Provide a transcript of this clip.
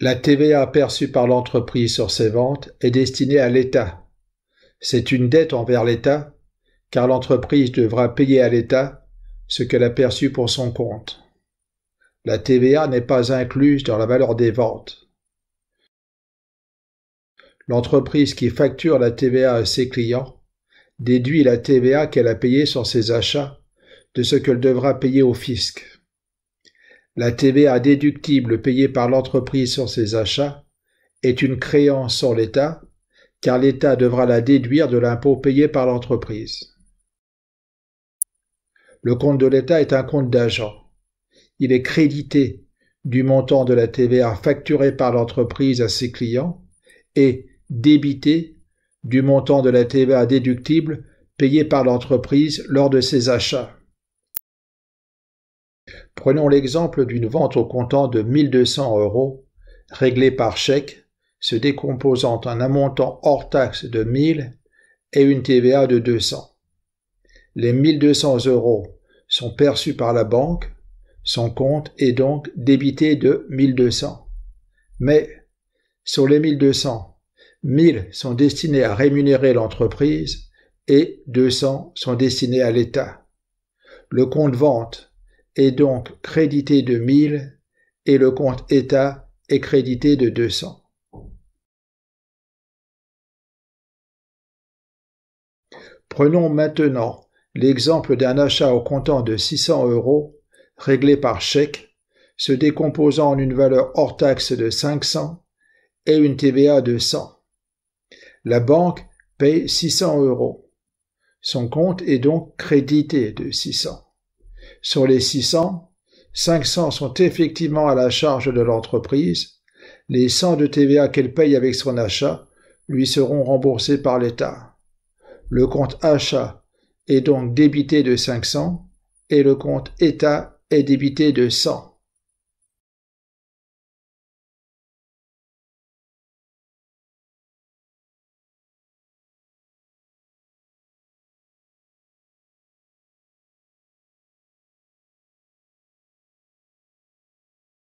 La TVA perçue par l'entreprise sur ses ventes est destinée à l'État. C'est une dette envers l'État, car l'entreprise devra payer à l'État ce qu'elle a perçu pour son compte. La TVA n'est pas incluse dans la valeur des ventes. L'entreprise qui facture la TVA à ses clients déduit la TVA qu'elle a payée sur ses achats de ce qu'elle devra payer au fisc. La TVA déductible payée par l'entreprise sur ses achats est une créance sur l'État, car l'État devra la déduire de l'impôt payé par l'entreprise. Le compte de l'État est un compte d'agent. Il est crédité du montant de la TVA facturée par l'entreprise à ses clients et débité du montant de la TVA déductible payée par l'entreprise lors de ses achats. Prenons l'exemple d'une vente au comptant de 1200 euros, réglée par chèque, se décomposant en un montant hors taxe de 1000 et une TVA de 200. Les 1200 euros sont perçus par la banque, son compte est donc débité de 1200. Mais, sur les 1200, 1000 sont destinés à rémunérer l'entreprise et 200 sont destinés à l'État. Le compte vente est donc crédité de 1000 et le compte État est crédité de 200. Prenons maintenant l'exemple d'un achat au comptant de 600 euros réglé par chèque, se décomposant en une valeur hors taxe de 500 et une TVA de 100. La banque paye 600 euros. Son compte est donc crédité de 600. Sur les 600, 500 sont effectivement à la charge de l'entreprise. Les 100 de TVA qu'elle paye avec son achat lui seront remboursés par l'État. Le compte achat est donc débité de 500 et le compte État est débité de 100.